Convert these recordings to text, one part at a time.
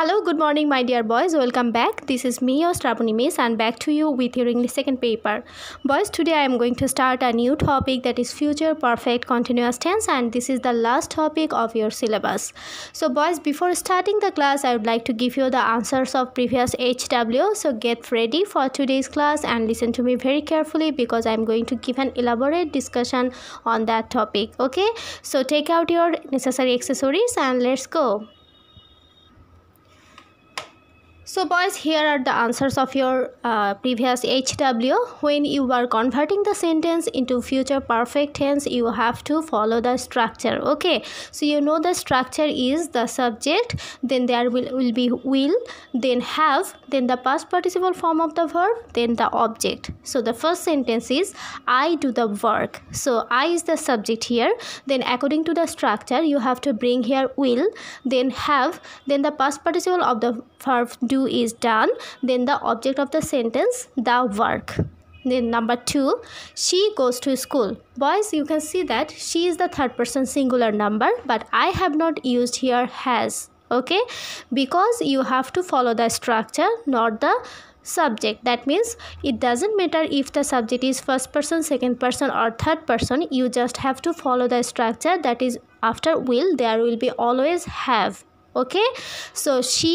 Hello, good morning, my dear boys. Welcome back. This is me, your Strapuni Miss, and back to you with your English second paper. Boys, today I am going to start a new topic that is future perfect continuous tense, and this is the last topic of your syllabus. So, boys, before starting the class, I would like to give you the answers of previous HW. So, get ready for today's class and listen to me very carefully because I am going to give an elaborate discussion on that topic. Okay, so take out your necessary accessories and let's go. So boys here are the answers of your uh, previous HW. When you are converting the sentence into future perfect tense you have to follow the structure okay. So you know the structure is the subject then there will, will be will then have then the past participle form of the verb then the object. So the first sentence is I do the work. So I is the subject here then according to the structure you have to bring here will then have then the past participle of the verb do is done then the object of the sentence the work then number two she goes to school boys you can see that she is the third person singular number but i have not used here has okay because you have to follow the structure not the subject that means it doesn't matter if the subject is first person second person or third person you just have to follow the structure that is after will there will be always have okay so she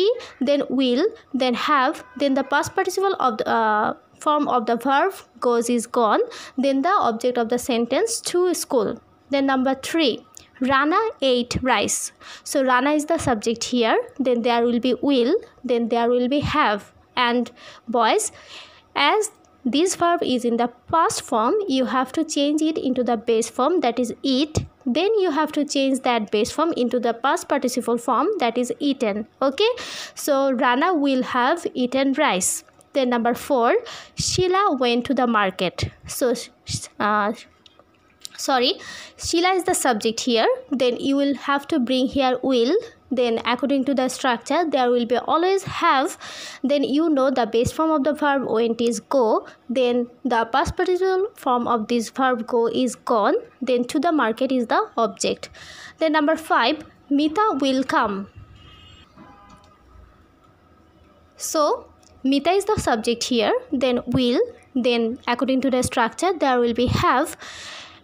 then will then have then the past participle of the uh, form of the verb goes is gone then the object of the sentence to school then number 3 Rana ate rice. So Rana is the subject here. Then there will be will. Then there will be have. And boys, as this verb is in the past form, you have to change it into the base form that is eat then you have to change that base form into the past participle form that is eaten okay so rana will have eaten rice then number four sheila went to the market so uh, sorry Sheila is the subject here then you will have to bring here will then according to the structure there will be always have then you know the base form of the verb went is go then the past participle form of this verb go is gone then to the market is the object then number 5 Mita will come so Mita is the subject here then will then according to the structure there will be have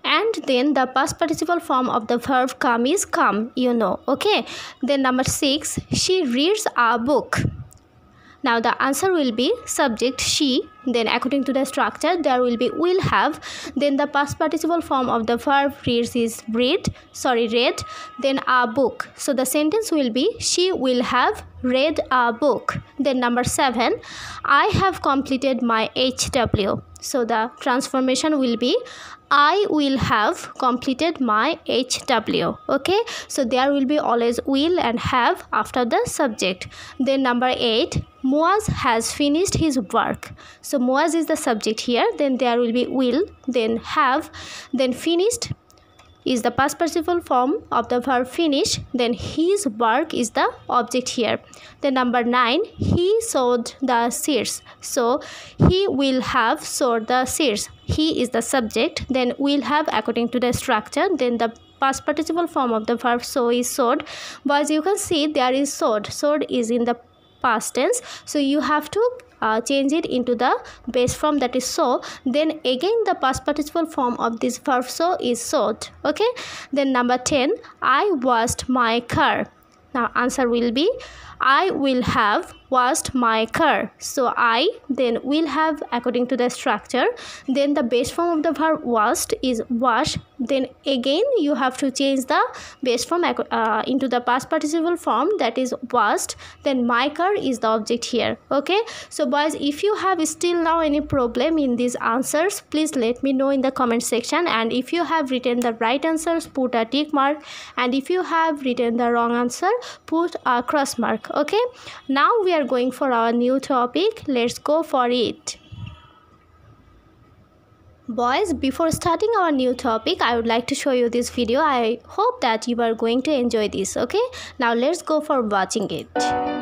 and then the past participle form of the verb come is come you know okay then number 6 she reads a book now the answer will be subject she then according to the structure there will be will have then the past participle form of the verb reads is read sorry read then a book so the sentence will be she will have read a book then number 7 i have completed my hw so the transformation will be I will have completed my HW. Okay, so there will be always will and have after the subject. Then number eight, Moaz has finished his work. So Moaz is the subject here. Then there will be will, then have, then finished is the past participle form of the verb finish. Then his work is the object here. Then number 9, he sowed the seeds. So he will have sowed the seeds. He is the subject. Then will have according to the structure. Then the past participle form of the verb sow is sowed. But as you can see, there is sowed. Sowed is in the past tense so you have to uh, change it into the base form that is so then again the past participle form of this verb so is sought okay then number 10 i washed my car now answer will be i will have washed my car so i then will have according to the structure then the base form of the verb washed is wash then again you have to change the base form uh, into the past participle form that is washed then my car is the object here okay so boys if you have still now any problem in these answers please let me know in the comment section and if you have written the right answers put a tick mark and if you have written the wrong answer put a cross mark okay now we are are going for our new topic. Let's go for it. Boys, before starting our new topic, I would like to show you this video. I hope that you are going to enjoy this, okay? Now let's go for watching it.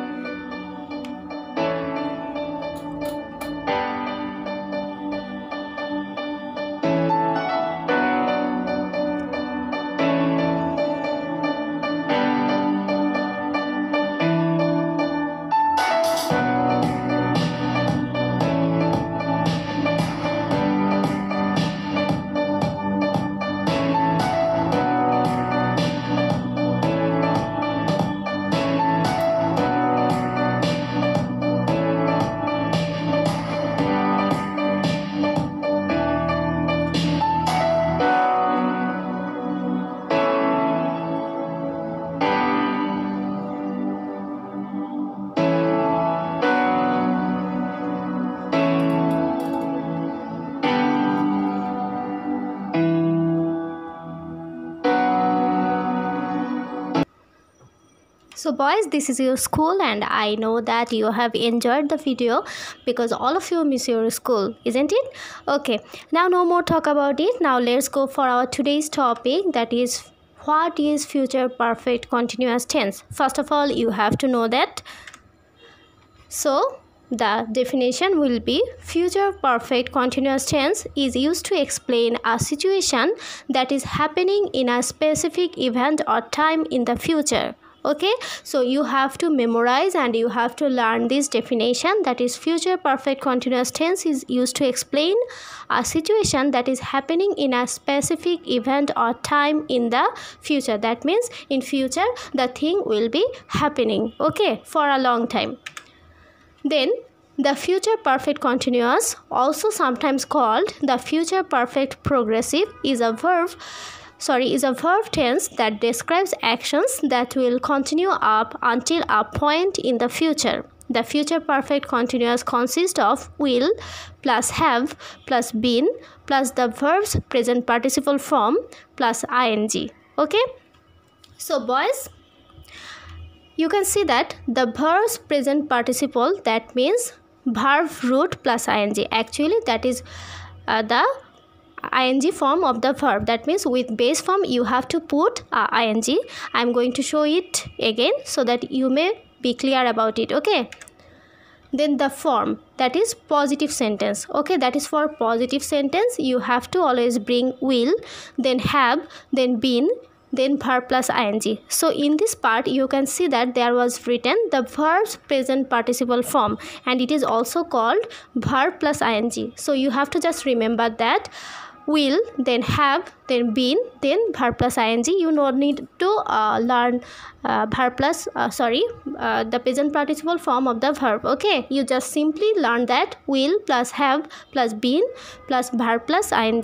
so boys this is your school and i know that you have enjoyed the video because all of you miss your school isn't it okay now no more talk about it now let's go for our today's topic that is what is future perfect continuous tense first of all you have to know that so the definition will be future perfect continuous tense is used to explain a situation that is happening in a specific event or time in the future okay so you have to memorize and you have to learn this definition that is future perfect continuous tense is used to explain a situation that is happening in a specific event or time in the future that means in future the thing will be happening okay for a long time then the future perfect continuous, also sometimes called the future perfect progressive, is a verb sorry is a verb tense that describes actions that will continue up until a point in the future the future perfect continuous consists of will plus have plus been plus the verb's present participle form plus ing okay so boys you can see that the verb's present participle that means verb root plus ing actually that is uh, the ing form of the verb that means with base form you have to put uh, ing i'm going to show it again so that you may be clear about it okay then the form that is positive sentence okay that is for positive sentence you have to always bring will then have then been then verb plus ing. So in this part you can see that there was written the verb's present participle form and it is also called verb plus ing. So you have to just remember that will then have then been then verb plus ing you no need to uh, learn uh, verb plus uh, sorry uh, the present participle form of the verb okay you just simply learn that will plus have plus been plus verb plus ing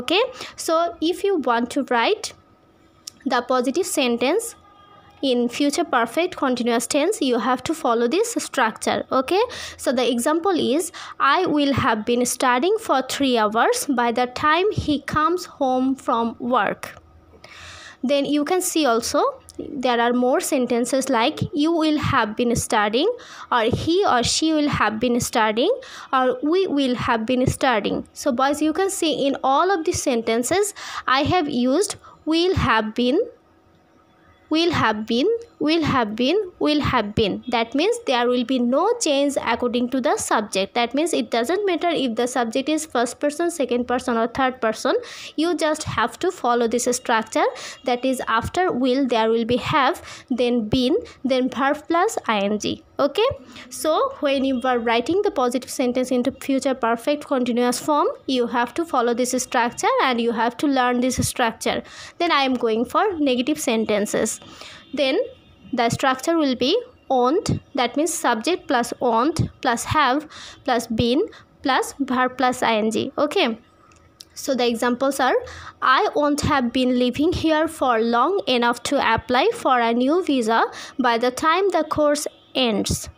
okay so if you want to write the positive sentence in future perfect continuous tense you have to follow this structure okay so the example is i will have been studying for 3 hours by the time he comes home from work then you can see also there are more sentences like you will have been studying or he or she will have been studying or we will have been studying so boys you can see in all of these sentences i have used will have been will have been will have been will have been that means there will be no change according to the subject that means it doesn't matter if the subject is first person second person or third person you just have to follow this structure that is after will there will be have then been then verb plus ing okay so when you are writing the positive sentence into future perfect continuous form you have to follow this structure and you have to learn this structure then i am going for negative sentences then the structure will be won't that means subject plus won't plus have plus been plus verb plus ing okay so the examples are I won't have been living here for long enough to apply for a new visa by the time the course ends.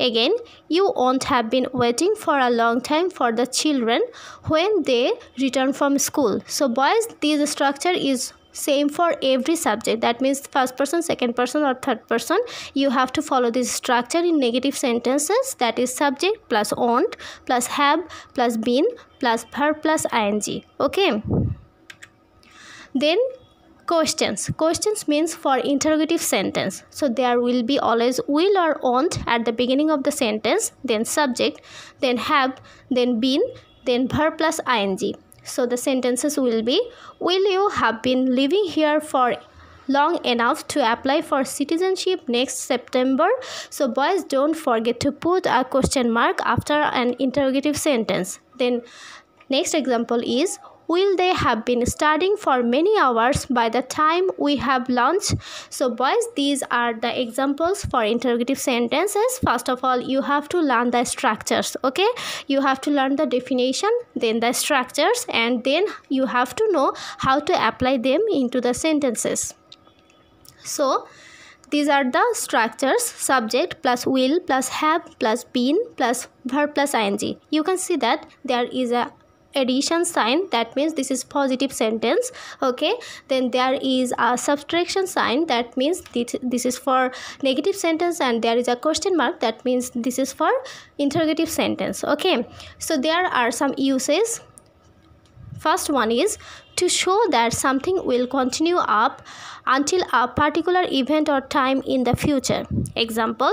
Again, you won't have been waiting for a long time for the children when they return from school. So boys, this structure is same for every subject that means first person second person or third person you have to follow this structure in negative sentences that is subject plus won't plus have plus been plus verb plus ing okay then Questions. Questions means for interrogative sentence. So there will be always will or won't at the beginning of the sentence, then subject, then have, then been, then verb plus ing. So the sentences will be Will you have been living here for long enough to apply for citizenship next September? So boys don't forget to put a question mark after an interrogative sentence. Then next example is will they have been studying for many hours by the time we have lunch so boys these are the examples for interrogative sentences first of all you have to learn the structures okay you have to learn the definition then the structures and then you have to know how to apply them into the sentences so these are the structures subject plus will plus have plus been plus verb plus ing you can see that there is a addition sign that means this is positive sentence okay then there is a subtraction sign that means this, this is for negative sentence and there is a question mark that means this is for interrogative sentence okay so there are some uses first one is to show that something will continue up until a particular event or time in the future example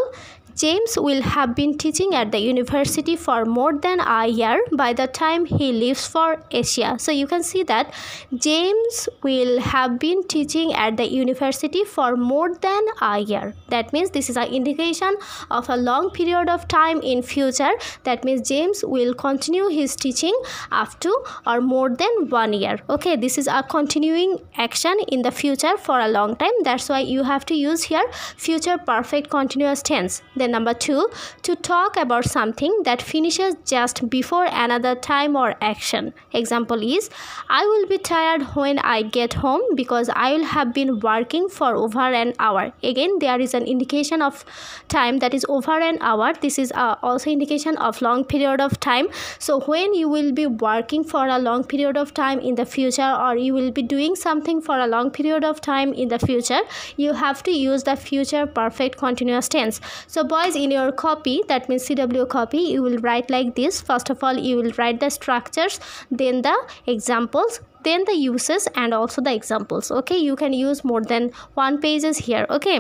James will have been teaching at the university for more than a year by the time he leaves for Asia. So you can see that James will have been teaching at the university for more than a year. That means this is an indication of a long period of time in future. That means James will continue his teaching up to or more than one year. Okay, this is a continuing action in the future for a long time. That's why you have to use here future perfect continuous tense. Then number two, to talk about something that finishes just before another time or action. Example is, I will be tired when I get home because I will have been working for over an hour. Again, there is an indication of time that is over an hour. This is uh, also indication of long period of time. So when you will be working for a long period of time in the future or you will be doing something for a long period of time in the future, you have to use the future perfect continuous tense. So twice in your copy that means CW copy you will write like this first of all you will write the structures then the examples then the uses and also the examples okay you can use more than one pages here okay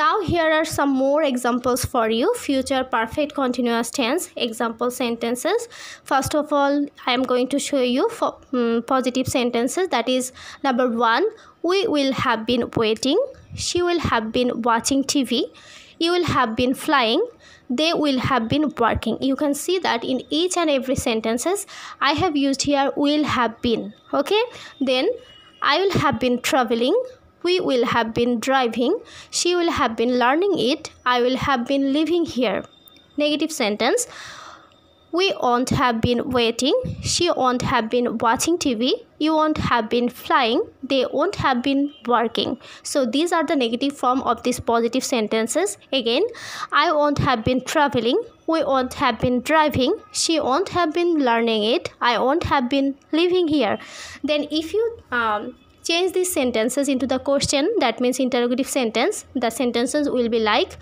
now here are some more examples for you future perfect continuous tense example sentences first of all i am going to show you for, um, mm, positive sentences that is number one we will have been waiting she will have been watching TV, you will have been flying, they will have been working. You can see that in each and every sentences I have used here will have been. Okay, then I will have been traveling, we will have been driving, she will have been learning it, I will have been living here. Negative sentence we won't have been waiting. She won't have been watching TV. You won't have been flying. They won't have been working. So these are the negative form of these positive sentences. Again, I won't have been traveling. We won't have been driving. She won't have been learning it. I won't have been living here. Then if you um, change these sentences into the question that means interrogative sentence the sentences will be like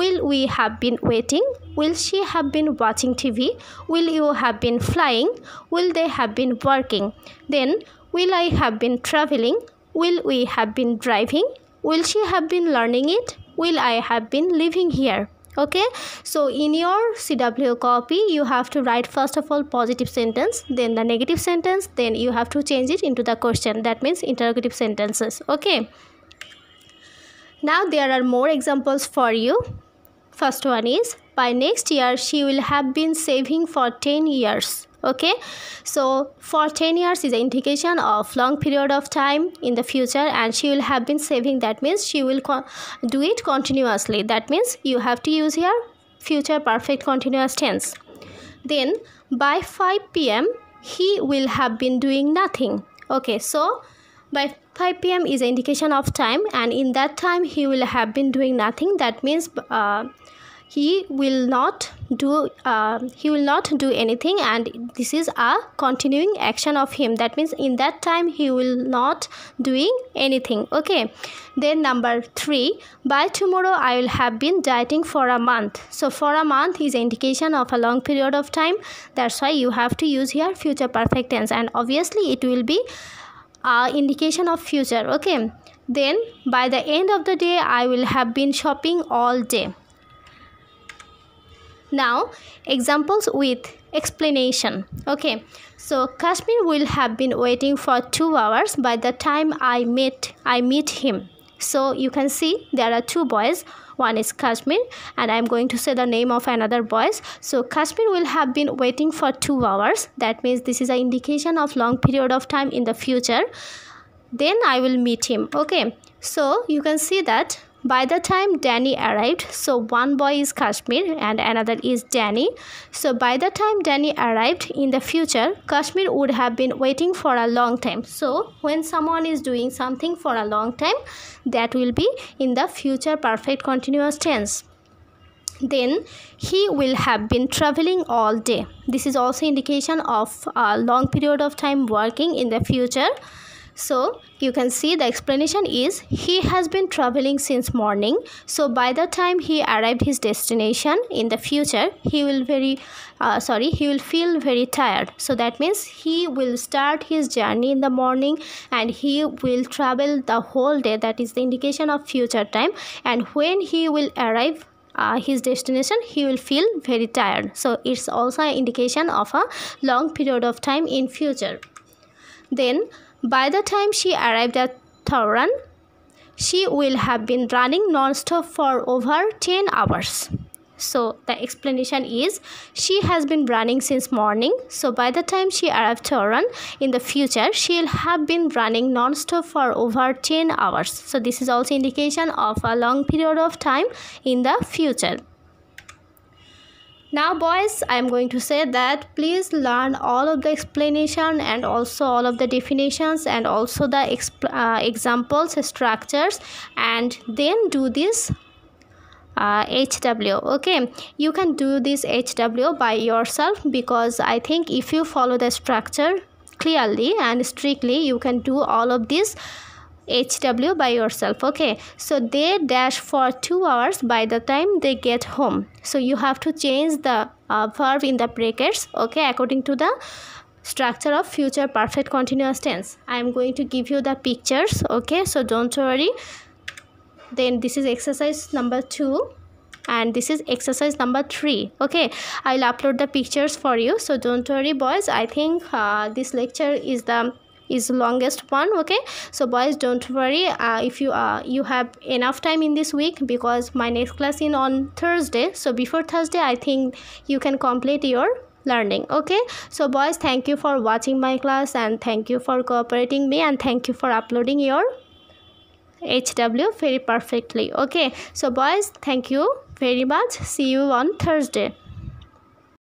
will we have been waiting will she have been watching tv will you have been flying will they have been working then will i have been traveling will we have been driving will she have been learning it will i have been living here okay so in your cw copy you have to write first of all positive sentence then the negative sentence then you have to change it into the question that means interrogative sentences okay now there are more examples for you first one is by next year she will have been saving for 10 years okay so for 10 years is an indication of long period of time in the future and she will have been saving that means she will do it continuously that means you have to use here future perfect continuous tense then by 5 pm he will have been doing nothing okay so by 5 pm is an indication of time and in that time he will have been doing nothing that means uh, he will not do uh, he will not do anything and this is a continuing action of him that means in that time he will not doing anything okay then number 3 by tomorrow i will have been dieting for a month so for a month is indication of a long period of time that's why you have to use here future perfect tense and obviously it will be a uh, indication of future okay then by the end of the day i will have been shopping all day now examples with explanation okay so kashmir will have been waiting for two hours by the time i meet i meet him so you can see there are two boys one is kashmir and i'm going to say the name of another boys so kashmir will have been waiting for two hours that means this is an indication of long period of time in the future then i will meet him okay so you can see that by the time Danny arrived, so one boy is Kashmir and another is Danny. So by the time Danny arrived in the future, Kashmir would have been waiting for a long time. So when someone is doing something for a long time, that will be in the future perfect continuous tense. Then he will have been traveling all day. This is also indication of a long period of time working in the future so you can see the explanation is he has been traveling since morning. So by the time he arrived his destination in the future, he will very uh, sorry he will feel very tired. So that means he will start his journey in the morning and he will travel the whole day. That is the indication of future time. And when he will arrive uh, his destination he will feel very tired so it's also an indication of a long period of time in future then by the time she arrived at Thoran, she will have been running non-stop for over 10 hours. So the explanation is she has been running since morning. So by the time she arrived to in the future, she'll have been running non-stop for over 10 hours. So this is also indication of a long period of time in the future. Now boys, I am going to say that please learn all of the explanation and also all of the definitions and also the uh, examples, structures and then do this uh, HW okay you can do this HW by yourself because I think if you follow the structure clearly and strictly you can do all of this HW by yourself okay so they dash for two hours by the time they get home so you have to change the uh, verb in the brackets okay according to the structure of future perfect continuous tense I am going to give you the pictures okay so don't worry then this is exercise number two and this is exercise number three okay I'll upload the pictures for you so don't worry boys I think uh, this lecture is the is longest one okay so boys don't worry uh, if you uh, you have enough time in this week because my next class in on thursday so before thursday i think you can complete your learning okay so boys thank you for watching my class and thank you for cooperating me and thank you for uploading your hw very perfectly okay so boys thank you very much see you on thursday